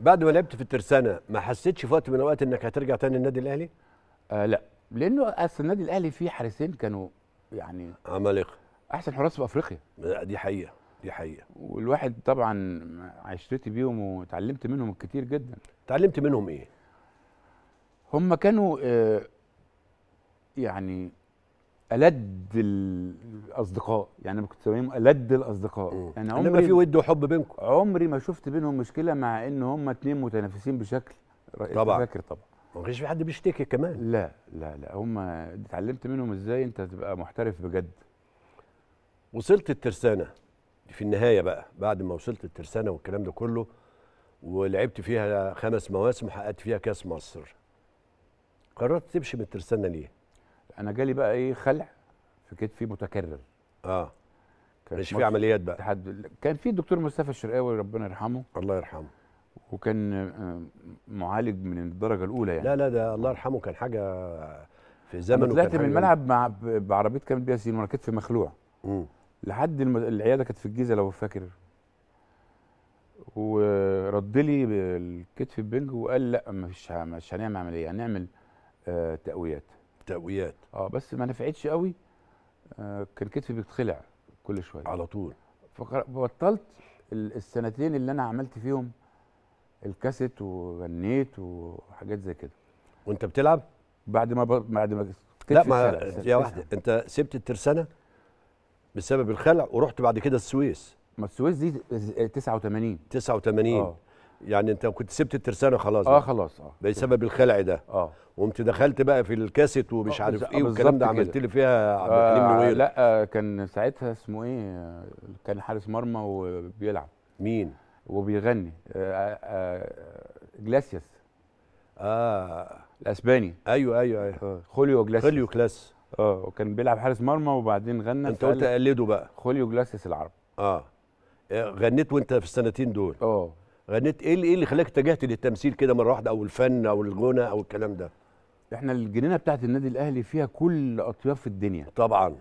بعد ما لعبت في الترسانه ما حسيتش في وقت من الاوقات انك هترجع تاني النادي الاهلي؟ آه لا لانه اصل النادي الاهلي فيه حارسين كانوا يعني عمالقه احسن حراس في افريقيا دي حقيقه دي حقيقه والواحد طبعا عشت بيهم وتعلمت منهم كتير جدا اتعلمت منهم ايه؟ هم كانوا آه يعني ألد اصدقاء يعني كنت بسميهم الد الاصدقاء يعني انا عمري ما في ود وحب بينكم عمري ما شفت بينهم مشكله مع ان هم اتنين متنافسين بشكل طبعا فاكر طبعا ما فيش في حد بيشتكي كمان لا لا لا هم اتعلمت منهم ازاي انت تبقى محترف بجد وصلت الترسانه في النهايه بقى بعد ما وصلت الترسانه والكلام ده كله ولعبت فيها خمس مواسم وحققت فيها كاس مصر قررت تمشي من الترسانه ليه؟ انا جالي بقى ايه خلع في كتفي متكرر اه كان مش في عمليات بقى تحد... كان في الدكتور مصطفى الشرقاوي ربنا يرحمه الله يرحمه وكان آه، معالج من الدرجه الاولى يعني لا لا ده الله يرحمه كان حاجه في زمنه طلعت من الملعب مع بعربيه كانت بيها سين وانا كتفي مخلوع امم لحد الم... العياده كانت في الجيزه لو فاكر ورد لي الكتف البنج وقال لا فيش مش هنعمل عمليه هنعمل آه تقويات تقويات اه بس ما نفعتش قوي آه، كان كتفي بيتخلع كل شويه على طول فبطلت السنتين اللي انا عملت فيهم الكاسيت وغنيت وحاجات زي كده وانت بتلعب بعد ما بعد ما لا ما يا واحده انت سبت الترسانه بسبب الخلع ورحت بعد كده السويس ما السويس دي 89 89 اه يعني انت كنت سبت الترسانه خلاص اه خلاص اه بسبب الخلع ده اه وقمت دخلت بقى في الكاسيت ومش آه، عارف ايه والكلام ده عملت لي فيها آه، عبد الحليم آه لا آه كان ساعتها اسمه ايه آه، كان حارس مرمى وبيلعب مين وبيغني آه آه جلاسياس اه الاسباني ايوه ايوه ايوه خوليو جلاسيس خوليو كلاس اه وكان بيلعب حارس مرمى وبعدين غنى انت قلت اقلده بقى خوليو جلاسيس العرب اه غنيت وانت في السنتين دول اه غنيت ايه ايه اللي خلاك اتجهت للتمثيل كده مره واحده او الفن او الغنى او الكلام ده احنا الجنينه بتاعت النادي الاهلي فيها كل اطياف الدنيا طبعا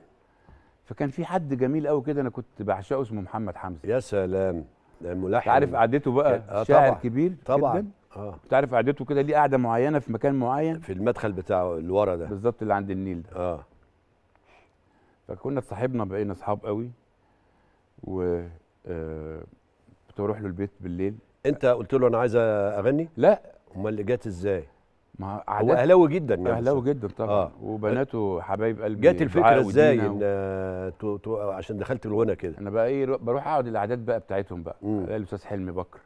فكان في حد جميل قوي كده انا كنت بعشقه اسمه محمد حمزه يا سلام ده الملحن عارف قعدته بقى آه شاعر طبعا. كبير طبعا جدا. اه تعرف قعدته كده ليه قعده معينه في مكان معين في المدخل بتاعه اللي ورا ده بالظبط اللي عند النيل ده اه فكنا اتصاحبنا بقينا اصحاب قوي و آه... كنت بروح له البيت بالليل انت قلت له انا عايز اغني لا امال اللي جت ازاي ما هو اهلاوي جدا يعني اهلاوي جدا طبعا آه. وبناته حبايب قلبي جت الفكره ازاي ان و... تو تو عشان دخلت الغنى كده انا بقى ايه بروح اقعد الاعداد بقى بتاعتهم بقى الاستاذ حلمي بكر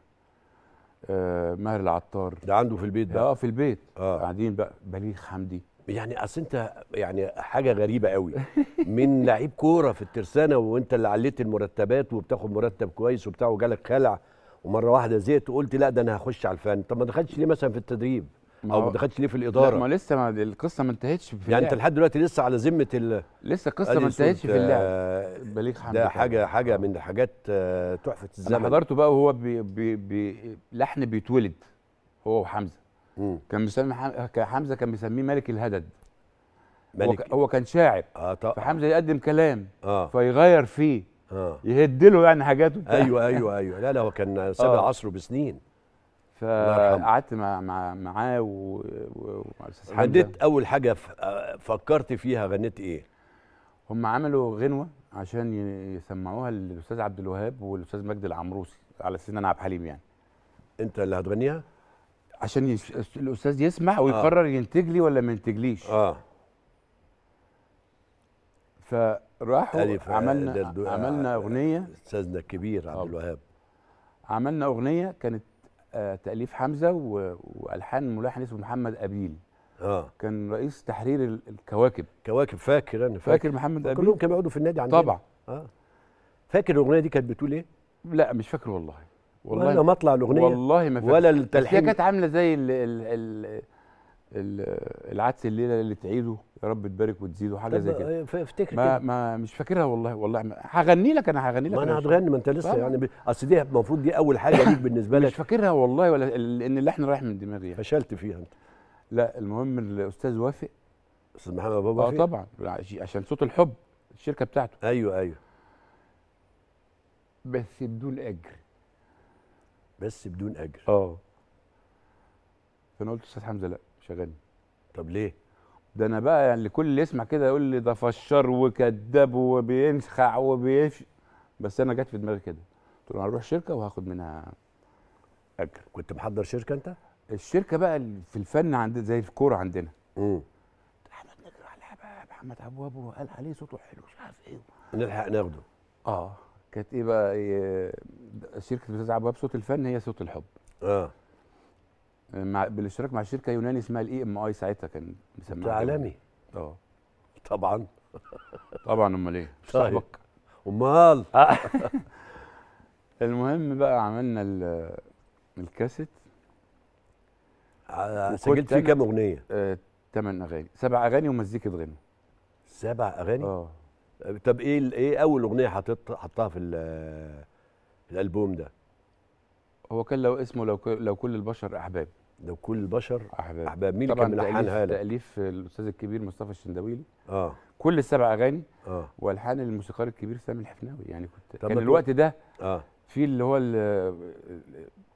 آه ماهر العطار ده عنده في البيت بقى اه في البيت آه. قاعدين بقى بليغ حمدي يعني اصل انت يعني حاجه غريبه قوي من لعيب كوره في الترسانه وانت اللي عليت المرتبات وبتاخد مرتب كويس وبتاع وجالك خلع ومره واحده زهقت وقلت لا ده انا هخش على الفن طب ما دخلتش ليه مثلا في التدريب او ما دخلتش ليه في الاداره لا ما لسه ما القصه ما انتهتش في اللعب. يعني انت لحد دلوقتي لسه على ذمه ال لسه القصه ما انتهتش في اللعب آه، بليغ حمدي ده حاجه حاجه آه. من حاجات آه، تحفه الزمن انا حضرته بقى وهو بي بي بي لحن بيتولد هو وحمزه كان مسمي حمزه كان مسميه ملك الهدد ملك. هو كان شاعر آه طبعا. فحمزه يقدم كلام آه. فيغير فيه اه يهد له يعني حاجاته ايوه ايوه ايوه لا لا هو كان سابق آه. عصره بسنين فقعدت مع مع معاه و... و... و... اول حاجه فكرت فيها غنيت ايه؟ هم عملوا غنوه عشان يسمعوها للاستاذ عبد الوهاب والاستاذ مجدي العمروسي على اساس ان انا عبد الحليم يعني انت اللي هتغنيها؟ عشان يس... الاستاذ يسمع آه. ويقرر آه. ينتج لي ولا ما ينتجليش اه فراحوا آه، عملنا عملنا آه، اغنيه استاذنا الكبير عبد الوهاب عملنا اغنيه كانت آه، تاليف حمزه والحان ملحن اسمه محمد ابيل اه كان رئيس تحرير الكواكب كواكب فاكر انا فاكر, فاكر محمد ابيل كلهم كانوا بيقعدوا في النادي عندنا طبعا اه فاكر الاغنيه دي كانت بتقول ايه؟ لا مش فاكر والله والله ولا مطلع الاغنيه والله ما فاكر ولا التلحين هي كانت عامله زي ال ال ال العدس الليله اللي تعيده يا رب تبارك وتزيده حاجه زي كده إيه، افتكر ما, كده. ما مش فاكرها والله والله هغني لك انا هغني لك ما انا هتغني ما انت لسه يعني اصل دي المفروض دي اول حاجه ليك بالنسبه لك مش فاكرها والله ولا لان اللحن رايح من دماغي يعني. فشلت فيها انت لا المهم الاستاذ وافق استاذ محمد بابا اه طبعا عشان صوت الحب الشركه بتاعته ايوه ايوه بس بدون اجر بس بدون اجر اه فانا قلت استاذ حمزه لا مش طب ليه ده انا بقى يعني لكل اللي يسمع كده يقول لي ده فشار وكذاب وبينخع وبيف بس انا جت في دماغي كده قلت له هروح شركه وهاخد منها اجر كنت محضر شركه انت الشركه بقى في الفن عند زي الكوره عندنا امم احمد نجر على الحباب محمد ابوابه قال عليه صوته حلو مش عارف ايه نلحق ناخده اه كانت ايه بقى إيه شركه استاذ عباب صوت الفن هي صوت الحب اه مع بالاشتراك مع شركه يوناني اسمها الاي ام e اي ساعتها كان مسميها عالمي اه طبعا طبعا امال ايه طيب. صاحبك امال المهم بقى عملنا الكاسيت سجلت فيه كام اغنيه؟ ثمان آه، اغاني سبع اغاني ومزيكه غنى سبع اغاني؟ اه طب ايه ايه اول اغنيه حطيت حطها في الالبوم ده؟ هو كان لو اسمه لو لو كل البشر احباب ده كل البشر احباب احباب مين كان ملحنها لك؟ تاليف الاستاذ الكبير مصطفى الشندويلي اه كل السبع اغاني اه والحان الموسيقار الكبير سامي الحفناوي يعني كنت كان الوقت ده اه في اللي هو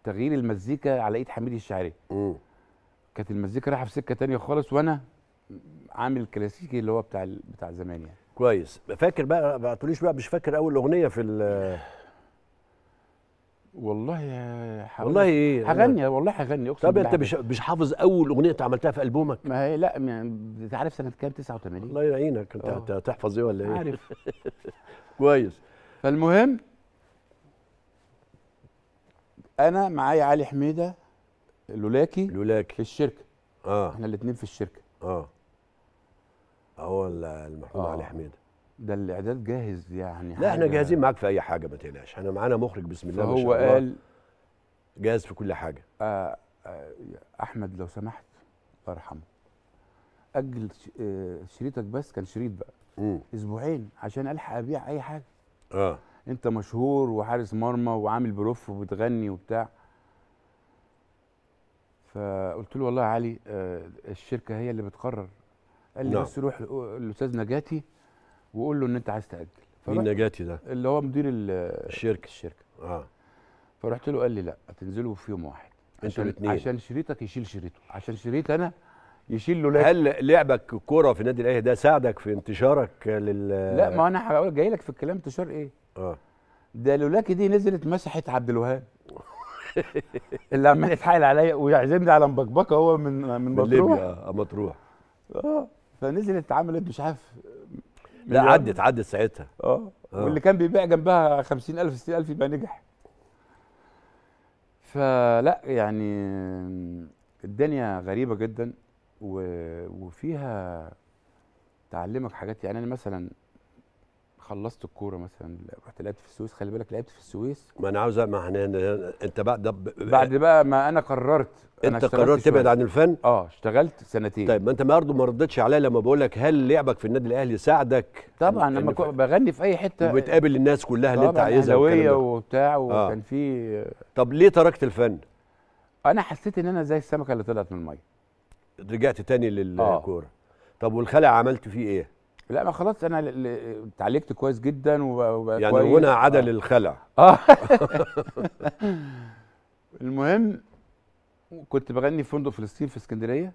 تغيير المزيكا على ايد حميد الشاعري كانت المزيكا رايحه في سكه تانية خالص وانا عامل الكلاسيكي اللي هو بتاع بتاع زمان يعني كويس فاكر بقى ما تقوليش بقى مش فاكر اول اغنيه في والله يا حبيبي والله ايه هغني والله هغني اقسم طب انت مش مش حافظ اول اغنيه انت عملتها في البومك ما هي لا انت عارف سنه كام 89 الله يعينك انت آه. هتحفظ ايه ولا ايه عارف كويس فالمهم انا معايا علي حميده لولاكي لولاكي في الشركه اه احنا الاثنين في الشركه اه هو المرحوم آه. علي حميده ده الاعداد جاهز يعني لا احنا جاهزين معاك في اي حاجه ما تقلقش احنا معانا مخرج بسم الله ما شاء الله قال جاهز في كل حاجه آه آه احمد لو سمحت الله يرحمه اجل آه، شريطك بس كان شريط بقى مم. اسبوعين عشان الحق ابيع اي حاجه اه انت مشهور وحارس مرمى وعامل بروف وبتغني وبتاع فقلت له والله يا علي آه، الشركه هي اللي بتقرر قال لي نعم. بس روح الاستاذ نجاتي وقول له ان انت عايز تاجل مين نجاتي ده؟ اللي هو مدير الشركه الشركه اه فرحت له قال لي لا هتنزلوا في يوم واحد انتوا الاثنين عشان شريطك يشيل شريطه عشان شريط انا يشيل له هل لعبك كوره في النادي الاهلي ده ساعدك في انتشارك لل لا ما انا هقول جاي لك في الكلام انتشار ايه؟ اه ده لولاكي دي نزلت مسحت عبد الوهاب اللي عمال يتحايل عليا ويعزمني على مبكبكه هو من من مطروح من ليبيا آه، مطروح اه فنزلت عملت مش عارف لا عدت عدت ساعتها اه. اه واللي كان بيبيع جنبها 50000 60000 يبقى نجح فلا يعني الدنيا غريبه جدا وفيها تعلمك حاجات يعني انا مثلا خلصت الكوره مثلا رحت لعبت في السويس خلي بالك لعبت في السويس ما انا عاوز ما احنا انت بقى ده بعد بقى ما انا قررت أنا انت قررت تبعد عن الفن؟ اه اشتغلت سنتين طيب ما انت برضه ما ردتش عليا لما بقول لك هل لعبك في النادي الاهلي ساعدك؟ طبعا لما كنت بغني في اي حته وبتقابل الناس كلها اللي انت عايزها طبعا وبتاع آه. وكان آه. في طب ليه تركت الفن؟ انا حسيت ان انا زي السمكه اللي طلعت من الميه رجعت تاني آه. للكوره آه. طب والخلع عملت فيه ايه؟ لا ما خلاص انا اتعالجت كويس جدا و يعني هنا عدل آه. الخلع اه المهم كنت بغني في فندق فلسطين في اسكندريه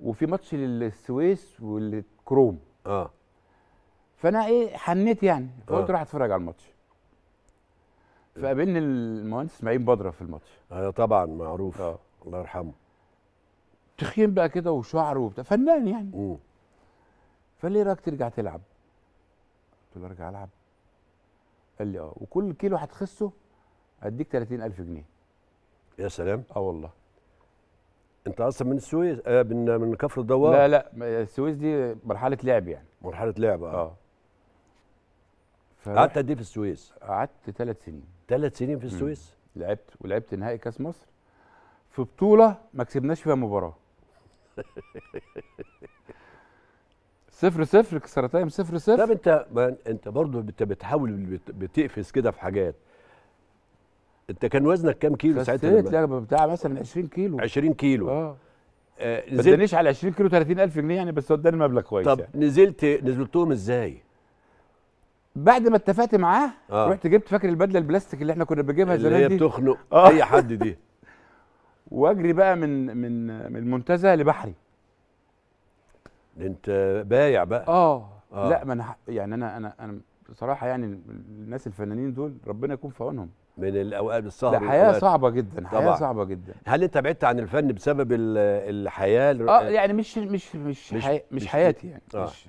وفي ماتش للسويس والكروم اه فانا ايه حنيت يعني فقلت آه. اتفرج على الماتش فقابلني المهندس اسماعيل بدره في الماتش آه طبعا معروف آه. الله يرحمه تخين بقى كده وشعره وبتاع فنان يعني م. فقال لي رايك ترجع تلعب قلت له ارجع العب قال لي اه وكل كيلو هتخسه اديك 30000 جنيه يا سلام اه والله انت اصلا من السويس آه من من كفر الدوار لا لا السويس دي مرحله لعب يعني مرحله لعب اه, آه. قعدت قد ايه في السويس؟ قعدت ثلاث سنين ثلاث سنين في السويس؟ مم. لعبت ولعبت نهائي كاس مصر في بطوله ما كسبناش فيها مباراه صفر صفر كسرتايم صفر صفر طب انت ما انت برضه انت بتحاول بتقفز كده في حاجات انت كان وزنك كام كيلو ساعتها خسيت لما- بتاع مثلا 20 كيلو 20 كيلو اه, آه، ما ادانيش على 20 كيلو 30000 جنيه يعني بس وداني مبلغ كويس طب يعني. نزلت نزلتهم ازاي بعد ما اتفقت معاه آه. رحت جبت فاكر البدله البلاستيك اللي احنا كنا بنجيبها اللي هي بتخنق آه. اي حد دي واجري بقى من من من المنتزه لبحري انت بايع بقى اه, آه. لا ما انا يعني انا انا انا بصراحه يعني الناس الفنانين دول ربنا يكون في عونهم من الاوقات الصعبه ده حياه صعبه جدا حياه طبعا. صعبه جدا هل انت بعدت عن الفن بسبب الحياه اه يعني مش مش مش مش, حي... مش حياتي يعني آه. مش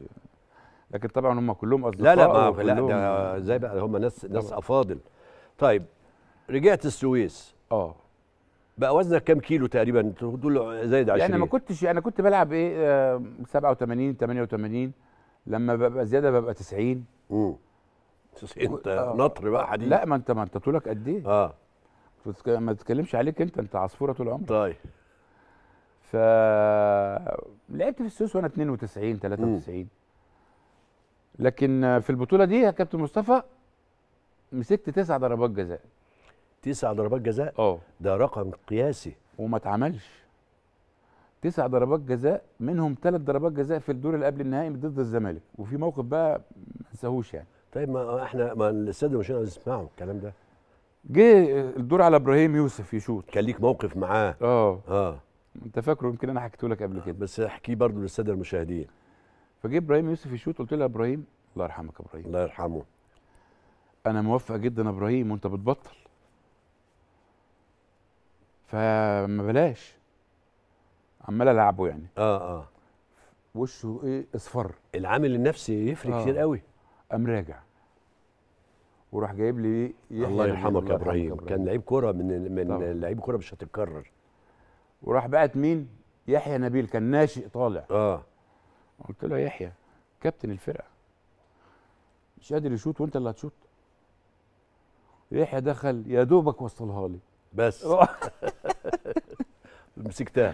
لكن طبعا هم كلهم اصدقاء لا لا ما لا ده ازاي بقى هم ناس ناس افاضل طيب رجعت السويس اه بقى وزنك كام كيلو تقريبا تقول زايد 20 يعني ما كنتش انا كنت بلعب ايه آه 87 88 لما ببقى زياده ببقى 90 امم 90 انت آه نطر بقى حديد لا ما انت ما انت طولك قد ايه اه ما تتكلمش عليك انت انت عصفوره طول عمرك طيب ف لعبت في السويس وانا 92 93 مم. لكن في البطوله دي يا كابتن مصطفى مسكت تسع ضربات جزاء تسع ضربات جزاء اه ده رقم قياسي وما اتعملش تسع ضربات جزاء منهم ثلاث ضربات جزاء في الدور اللي قبل النهائي ضد الزمالك وفي موقف بقى ما انساهوش يعني طيب ما احنا ما الاستاذ مش عايز يسمعوا الكلام ده جه الدور على ابراهيم يوسف يشوط كان ليك موقف معاه اه اه انت فاكره يمكن انا حكيته لك قبل كده بس احكيه برضه للساده المشاهدين فجه ابراهيم يوسف يشوط قلت له يا ابراهيم الله يرحمك يا ابراهيم الله يرحمه انا موفق جدا يا ابراهيم وانت بتبطل فما بلاش عمال العبه يعني اه اه وشه ايه اصفر العامل النفسي يفرق آه. كتير قوي قام راجع وراح جايب لي يحيى الله يرحمك يا ابراهيم كان لعيب كوره من من لعيب كوره مش هتتكرر وراح بعت مين يحيى نبيل كان ناشئ طالع اه قلت له يحيى كابتن الفرقه مش قادر يشوط وانت اللي هتشوط يحيى دخل يا دوبك وصلها لي بس مسكتها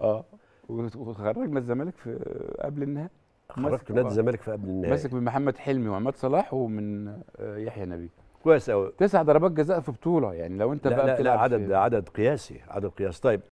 اه وخرجنا الزمالك في قبل النهائي خرجت نادي الزمالك في قبل النهائي ماسك من محمد حلمي وعماد صلاح ومن آه، يحيى نبي كويس قوي تسع ضربات جزاء في بطوله يعني لو انت لا بقى لا, لا عدد عدد قياسي عدد قياسي طيب